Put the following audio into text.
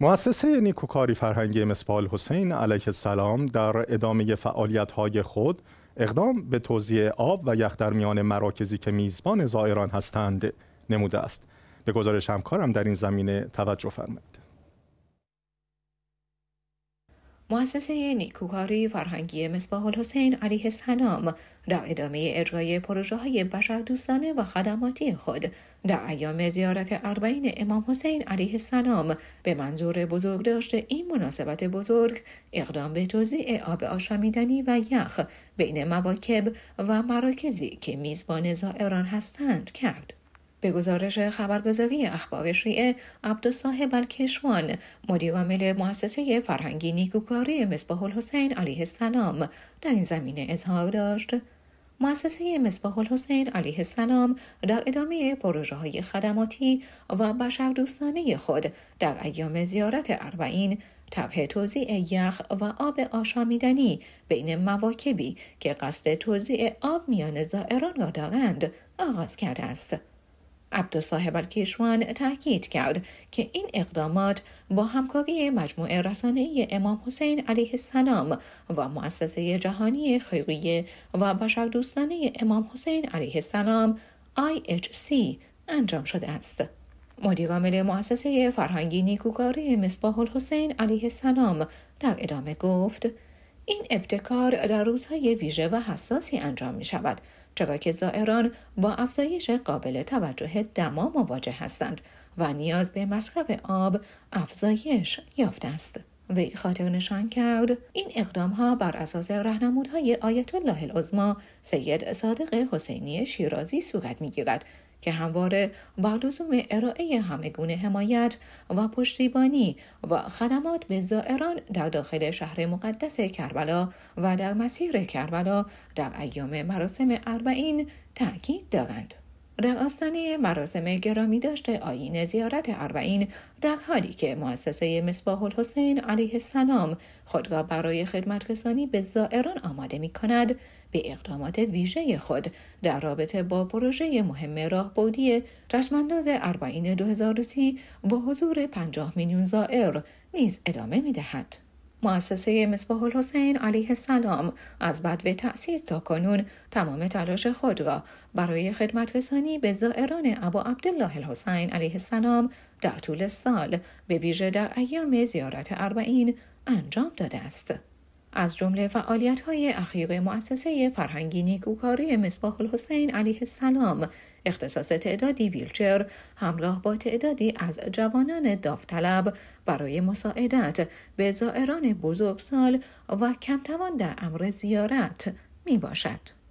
مؤسسه نیکوکاری فرهنگی مسپال حسین علیه السلام در ادامه فعالیت‌های خود اقدام به توزیع آب و یخ در میان مراکزی که میزبان زائران هستند نموده است. به گزارش همکارم در این زمینه توجه فرمایید. مؤسسه نیکوکاری فرهنگی مصباح الحسین علیه السلام در ادامه اجرای پروژه های دوستانه و خدماتی خود در ایام زیارت اربعین امام حسین علیه السلام به منظور بزرگداشت این مناسبت بزرگ اقدام به توزیع آب آشامیدنی و یخ بین مواکب و مراکزی که میزبان زائران هستند کرد. به گزارش خبرگزاری اخبار شیعه عبدالصاحب الکشوان عامل مؤسسه فرهنگی نیکوکاری مصباح الحسین علیه السلام در این زمینه اظهار داشت مؤسسه مصباح الحسین علیه السلام در ادامه پروژه های خدماتی و دوستانه خود در ایام زیارت اربعین طرح توزیع یخ و آب آشامیدنی بین مواکبی که قصد توزیع آب میان زائران را دارند آغاز کرده است عبدالصاحب الکشوان تاکید کرد که این اقدامات با همکاری مجموعه رسانه امام حسین علیه السلام و مؤسسه جهانی خیریه و بشردوستانه امام حسین علیه السلام IHC انجام شده است. عامل مؤسسه فرهنگی نیکوکاری مصباح الحسین علیه السلام در ادامه گفت این ابتکار در روزهای ویژه و حساسی انجام می شود چرا که زائران با افزایش قابل توجه دما مواجه هستند و نیاز به مصرف آب افزایش یافته است. وی خاطر نشان کرد این اقدام ها بر اساس رهنمودهای آیت الله العظما سید صادق حسینی شیرازی صورت می گیرد که همواره بر لزوم ارائه همگونه حمایت و پشتیبانی و خدمات به زائران در داخل شهر مقدس کربلا و در مسیر کربلا در ایام مراسم اربعین تاکید دارند. در آستانه مراسم گرامی داشته آین زیارت اربعین در حالی که مؤسسه مصباح الحسین علیه السلام خود را برای خدمترسانی به زائران آماده می کند به اقدامات ویژه خود در رابطه با پروژه مهم بودی چشمانداز اربعین 2030 با حضور 50 میلیون زائر نیز ادامه می دهد. مؤسسه مصباح الحسین علیه السلام از بدو تأسیس تا کنون تمام تلاش خود را برای خدمت رسانی به زائران ابا عبدالله الحسین علیه السلام در طول سال به ویژه در ایام زیارت اربعین انجام داده است. از جمله های اخیر مؤسسه فرهنگی نیکوکاری مصباح الحسین علیه السلام اختصاص تعدادی ویلچر همراه با تعدادی از جوانان داوطلب برای مساعدت به زائران بزرگسال و کمتوان در امر زیارت می باشد.